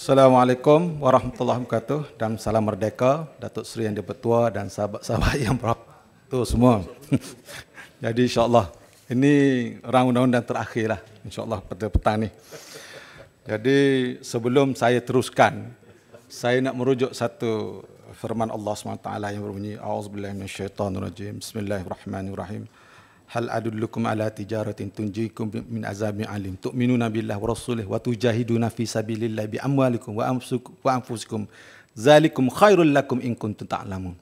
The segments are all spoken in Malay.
Assalamualaikum warahmatullahi wabarakatuh dan salam merdeka Datuk Seri Yang Dipertua dan sahabat-sahabat yang berapa semua. Jadi insyaAllah ini orang undang-undang terakhir lah insyaAllah pada petang ni. Jadi sebelum saya teruskan, saya nak merujuk satu firman Allah SWT yang berbunyi A'udzubillahimmanasyaitanirajim Bismillahirrahmanirrahim Bismillahirrahmanirrahim hal adullukum ala tijaratin tunjikum min azabin alim tu'minuna billahi wa rasulih wa tujahiduna fi sabilillah bi amwalikum wa anfusikum wa anfusikum zalikum khairul lakum in kuntum ta'lamun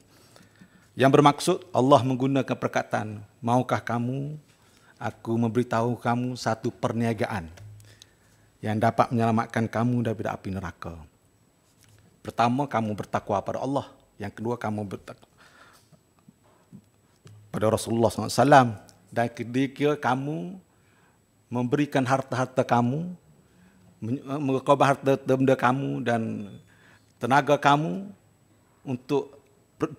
yang bermaksud Allah menggunakan perkataan maukah kamu aku memberitahu kamu satu perniagaan yang dapat menyelamatkan kamu daripada api neraka pertama kamu bertakwa pada Allah yang kedua kamu bertakwa pada Rasulullah SAW dan ketika kamu memberikan harta-harta kamu, eh, mengekobah harta benda kamu dan tenaga kamu untuk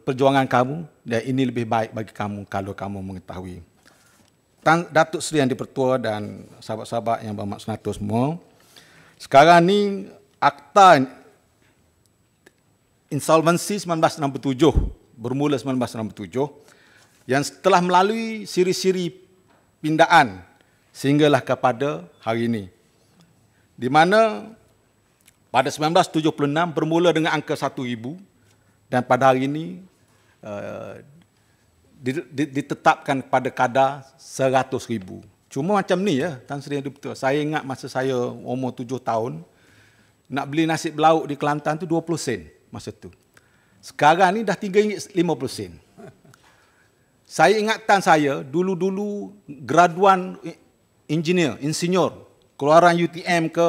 perjuangan kamu, dan ini lebih baik bagi kamu kalau kamu mengetahui. Datuk Seri yang dipertua dan sahabat-sahabat yang bermaksud natur semua, sekarang ni akta insolvensi 1967, bermula 1967, yang telah melalui siri-siri pindaan sehinggalah kepada hari ini. Di mana pada 1976 bermula dengan angka 1,000 dan pada hari ini uh, ditetapkan pada kadar 100 ribu. Cuma macam ni ya, Tan Sri Yang Dibutuh. Saya ingat masa saya umur tujuh tahun, nak beli nasi belauk di Kelantan tu 20 sen masa tu. Sekarang ni dah tinggal ringgit 50 sen. Saya ingatkan saya dulu-dulu graduan engineer, insinyur, keluaran UTM ke,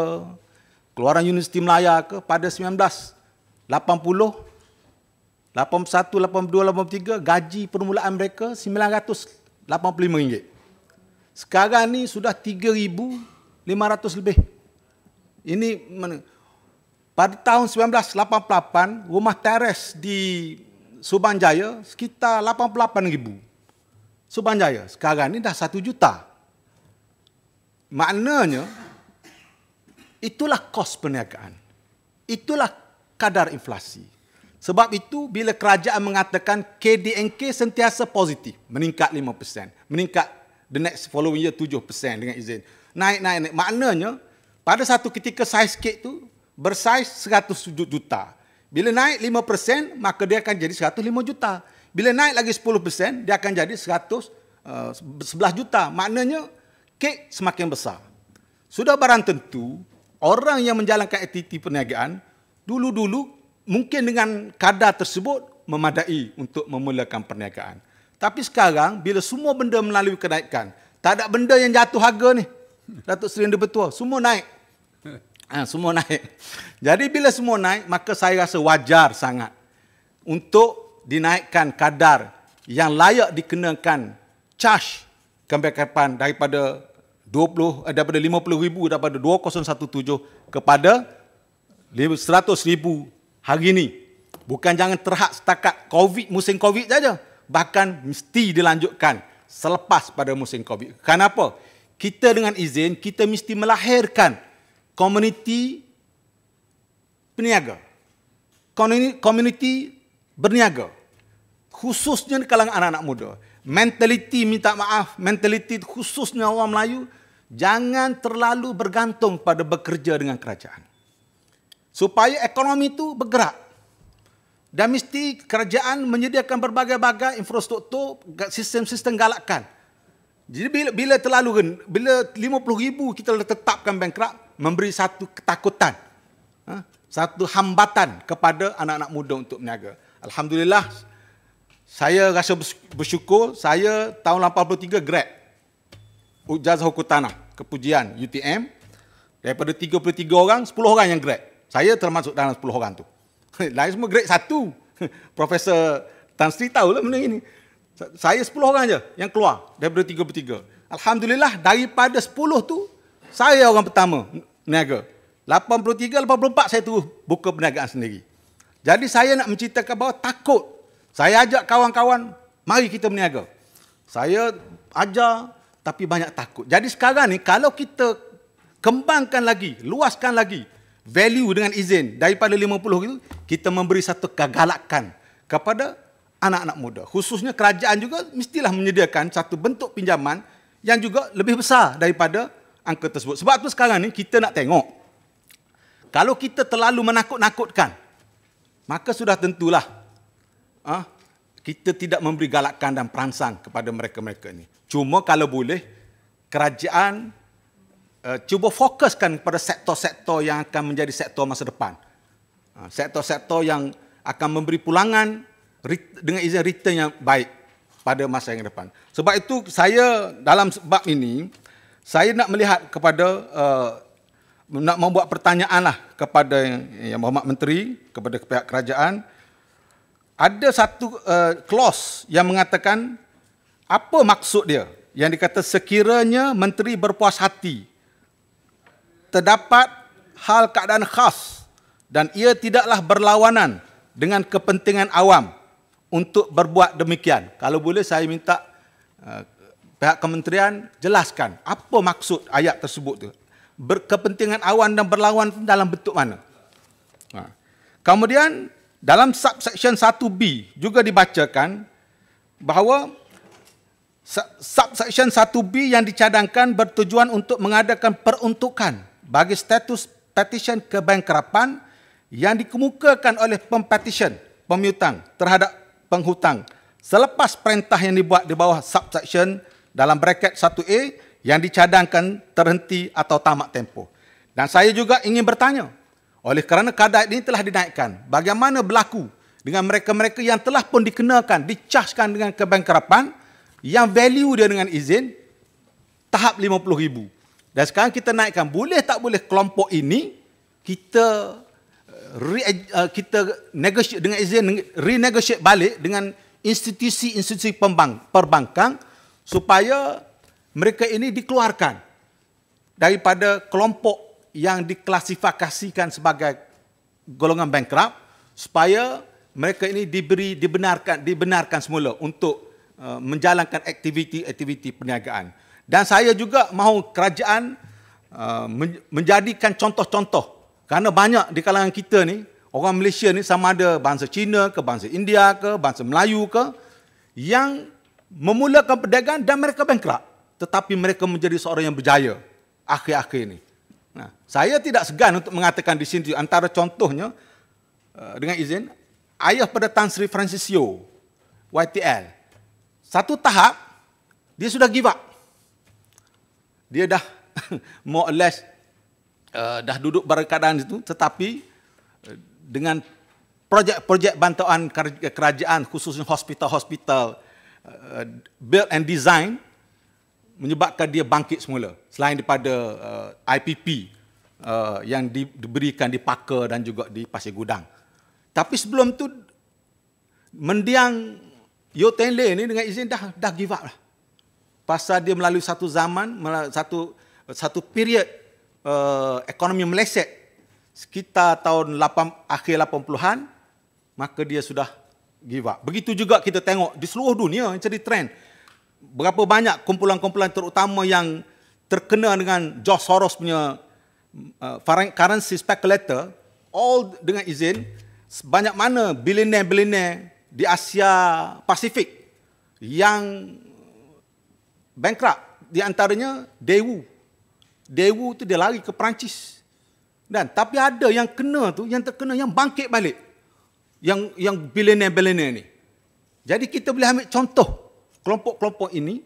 keluaran Universiti Melaya ke pada 1980, 81, 82, 83, gaji permulaan mereka RM985. Sekarang ni sudah 3,500 lebih. Ini mana? Pada tahun 1988, rumah teres di Subang Jaya sekitar 88,000 Subanjaya sekarang ni dah satu juta. Maknanya, itulah kos perniagaan. Itulah kadar inflasi. Sebab itu, bila kerajaan mengatakan KDNK sentiasa positif, meningkat 5%, meningkat the next following year 7% dengan izin. Naik, naik, naik. Maknanya, pada satu ketika saiz kek tu bersaiz 100 juta. Bila naik 5%, maka dia akan jadi 105 juta. Bila naik lagi 10%, dia akan jadi 111 eh, juta. Maknanya, kek semakin besar. Sudah barang tentu, orang yang menjalankan aktiviti perniagaan, dulu-dulu mungkin dengan kadar tersebut memadai untuk memulakan perniagaan. Tapi sekarang, bila semua benda melalui kenaikan, tak ada benda yang jatuh harga ni. Datuk Seri Indah Betua, semua naik. Ha, semua naik. Jadi bila semua naik, maka saya rasa wajar sangat untuk dinaikkan kadar yang layak dikenakan charge kebebasan daripada 20 eh, daripada 50000 daripada 2017 kepada 100000 hari ini bukan jangan terhad setakat covid musim covid saja bahkan mesti dilanjutkan selepas pada musim covid kenapa kita dengan izin kita mesti melahirkan komuniti peniaga komuniti berniaga. Khususnya di kalangan anak-anak muda. Mentaliti minta maaf, mentaliti khususnya orang Melayu, jangan terlalu bergantung pada bekerja dengan kerajaan. Supaya ekonomi itu bergerak. Dan mesti kerajaan menyediakan berbagai-bagai infrastruktur, sistem-sistem galakkan. Jadi bila, bila terlalu kan, bila 50 ribu kita dah tetapkan bankrupt, memberi satu ketakutan, ha, satu hambatan kepada anak-anak muda untuk meniaga. Alhamdulillah saya rasa bersyukur saya tahun 83 grad Ujazah Hukutana kepujian UTM daripada 33 orang 10 orang yang grad saya termasuk dalam 10 orang tu lain semua grade satu Profesor Tan Sri tahu lah benda ini saya 10 orang je yang keluar daripada 33 Alhamdulillah daripada 10 tu saya orang pertama meniaga 83 84 saya terus buka perniagaan sendiri jadi saya nak menceritakan bahawa takut. Saya ajak kawan-kawan, mari kita meniaga. Saya ajar tapi banyak takut. Jadi sekarang ni kalau kita kembangkan lagi, luaskan lagi value dengan izin daripada 50 itu, kita memberi satu kegalakan kepada anak-anak muda. Khususnya kerajaan juga mestilah menyediakan satu bentuk pinjaman yang juga lebih besar daripada angka tersebut. Sebab tu sekarang ni kita nak tengok kalau kita terlalu menakut-nakutkan maka sudah tentulah ah, kita tidak memberi galakan dan peransang kepada mereka-mereka ini. Cuma kalau boleh, kerajaan uh, cuba fokuskan kepada sektor-sektor yang akan menjadi sektor masa depan. Uh, sektor-sektor yang akan memberi pulangan dengan izin return yang baik pada masa yang depan. Sebab itu saya dalam sebab ini, saya nak melihat kepada uh, nak membuat pertanyaan lah kepada yang Muhammad Menteri, kepada pihak kerajaan. Ada satu uh, clause yang mengatakan apa maksud dia yang dikata sekiranya Menteri berpuas hati terdapat hal keadaan khas dan ia tidaklah berlawanan dengan kepentingan awam untuk berbuat demikian. Kalau boleh saya minta uh, pihak kementerian jelaskan apa maksud ayat tersebut tu kepentingan awan dan berlawan dalam bentuk mana. Ha. Kemudian dalam subsection 1B juga dibacakan bahawa subsection 1B yang dicadangkan bertujuan untuk mengadakan peruntukan bagi status petition kebankrapan yang dikemukakan oleh pempetition pemutang terhadap penghutang selepas perintah yang dibuat di bawah subsection dalam bracket 1A yang dicadangkan terhenti atau tamak tempoh. Dan saya juga ingin bertanya, oleh kerana kadar ini telah dinaikkan, bagaimana berlaku dengan mereka-mereka yang telah pun dikenakan, dicaskan dengan kebankrapan, yang value dia dengan izin, tahap RM50,000. Dan sekarang kita naikkan, boleh tak boleh kelompok ini, kita eh, eh, kita negosiasi dengan izin renegotiate balik dengan institusi-institusi perbankan supaya mereka ini dikeluarkan daripada kelompok yang diklasifikasikan sebagai golongan bankrupt supaya mereka ini diberi dibenarkan dibenarkan semula untuk uh, menjalankan aktiviti-aktiviti perniagaan dan saya juga mahu kerajaan uh, menjadikan contoh-contoh kerana banyak di kalangan kita ni orang Malaysia ni sama ada bangsa Cina ke bangsa India ke bangsa Melayu ke yang memulakan perdagangan dan mereka bankrupt tetapi mereka menjadi seorang yang berjaya akhir-akhir ini. Nah, saya tidak segan untuk mengatakan di sini antara contohnya eh, dengan izin ayah pada Tan Sri Francisio YTL. Satu tahap dia sudah give up. Dia dah more or less eh, dah duduk berkeadaan itu tetapi eh, dengan projek-projek bantuan kerajaan khususnya hospital-hospital build and design menyebabkan dia bangkit semula selain daripada uh, IPP uh, yang di, diberikan di Paka dan juga di Pasir Gudang. Tapi sebelum tu mendiang Yo Ten Lee ni dengan izin dah dah give up lah. Pasal dia melalui satu zaman, satu satu period uh, ekonomi meleset sekitar tahun 8, akhir 80-an, maka dia sudah give up. Begitu juga kita tengok di seluruh dunia yang jadi trend berapa banyak kumpulan-kumpulan terutama yang terkena dengan George Soros punya uh, currency speculator all dengan izin banyak mana bilioner-bilioner di Asia Pasifik yang bankrupt di antaranya Dewu, Dewu tu dia lari ke Perancis. Dan tapi ada yang kena tu yang terkena yang bangkit balik. Yang yang bilioner-bilioner ni. Jadi kita boleh ambil contoh kelompok-kelompok ini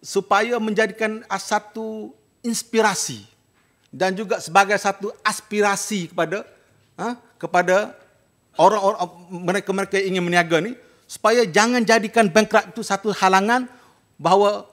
supaya menjadikan satu inspirasi dan juga sebagai satu aspirasi kepada ha, kepada orang-orang mereka-mereka yang ingin meniaga ni supaya jangan jadikan bankrupt itu satu halangan bahawa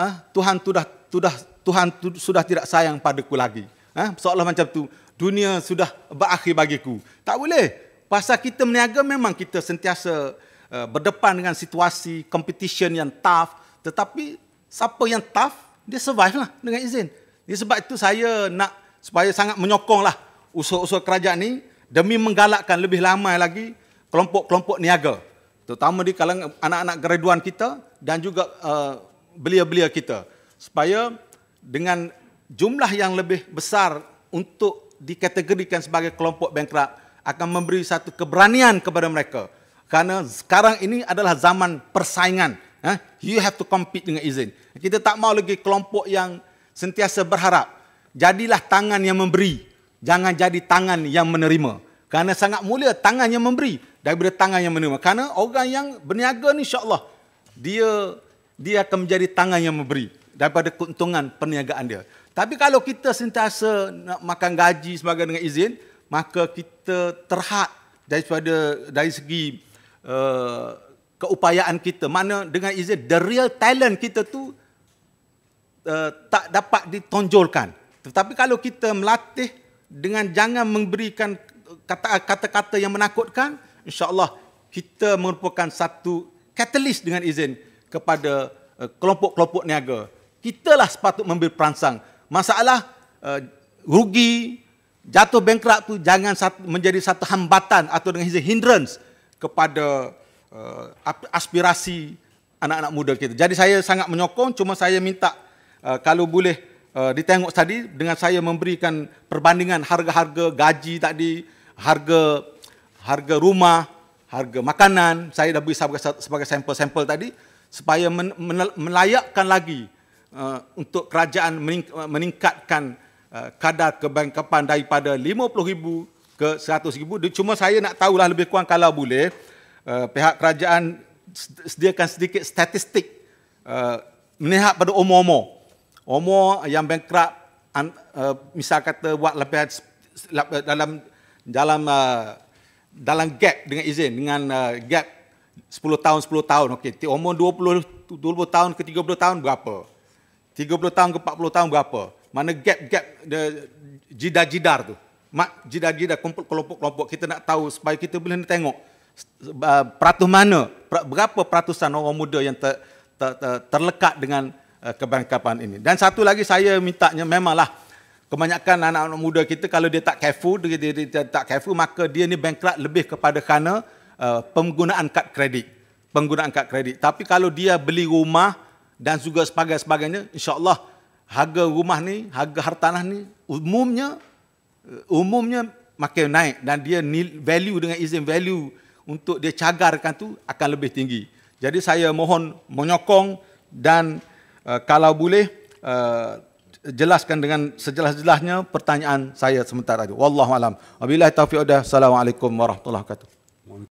ha, Tuhan sudah sudah Tuhan tu, sudah tidak sayang padaku lagi. Ah ha, seolah macam tu dunia sudah berakhir bagiku. Tak boleh. Pasal kita meniaga memang kita sentiasa Eh, berdepan dengan situasi competition yang tough tetapi siapa yang tough dia survive lah dengan izin. Jadi sebab itu saya nak supaya sangat menyokong lah usaha-usaha kerajaan ini demi menggalakkan lebih lama lagi kelompok-kelompok niaga terutama di kalangan anak-anak gereduan kita dan juga eh, belia-belia uh, kita supaya dengan jumlah yang lebih besar untuk dikategorikan sebagai kelompok bankrupt akan memberi satu keberanian kepada mereka. Karena sekarang ini adalah zaman persaingan. Eh? You have to compete dengan izin. Kita tak mau lagi kelompok yang sentiasa berharap. Jadilah tangan yang memberi. Jangan jadi tangan yang menerima. Karena sangat mulia tangan yang memberi daripada tangan yang menerima. Karena orang yang berniaga ni insyaAllah dia dia akan menjadi tangan yang memberi daripada keuntungan perniagaan dia. Tapi kalau kita sentiasa nak makan gaji sebagai dengan izin, maka kita terhad daripada dari segi Uh, keupayaan kita mana dengan izin the real talent kita tu uh, tak dapat ditonjolkan tetapi kalau kita melatih dengan jangan memberikan kata-kata yang menakutkan insyaallah kita merupakan satu katalis dengan izin kepada uh, kelompok-kelompok niaga Kita lah sepatut memberi perangsang masalah uh, rugi jatuh bankrupt tu jangan satu, menjadi satu hambatan atau dengan izin hindrance kepada uh, aspirasi anak-anak muda kita. Jadi saya sangat menyokong cuma saya minta uh, kalau boleh uh, ditengok tadi dengan saya memberikan perbandingan harga-harga gaji tadi, harga harga rumah, harga makanan, saya dah beri sebagai sampel-sampel tadi supaya men, melayakkan lagi uh, untuk kerajaan meningkatkan uh, kadar kebangkapan daripada 50,000 ke 100,000. Dia cuma saya nak tahulah lebih kurang kalau boleh uh, pihak kerajaan sediakan sedikit statistik uh, melihat pada umur-umur. Umur yang bankrupt an, uh, misal kata buat lebih dalam dalam uh, dalam gap dengan izin dengan uh, gap 10 tahun 10 tahun okey umur 20 20 tahun ke 30 tahun berapa 30 tahun ke 40 tahun berapa mana gap gap jidar-jidar tu mak jidah-jidah kumpul kelompok-kelompok kita nak tahu supaya kita boleh tengok uh, peratus mana berapa peratusan orang muda yang ter, ter, ter, terlekat dengan uh, keberangkapan ini dan satu lagi saya mintanya memanglah kebanyakan anak-anak muda kita kalau dia tak careful dia, dia, dia, dia tak careful maka dia ni bankrupt lebih kepada kerana uh, penggunaan kad kredit penggunaan kad kredit tapi kalau dia beli rumah dan juga sebagainya insyaallah harga rumah ni harga hartanah ni umumnya umumnya makin naik dan dia value dengan izin value untuk dia cagarkan tu akan lebih tinggi. Jadi saya mohon menyokong dan uh, kalau boleh uh, jelaskan dengan sejelas-jelasnya pertanyaan saya sementara itu. Wallahu alam. Wabillahi taufiq Assalamualaikum warahmatullahi wabarakatuh.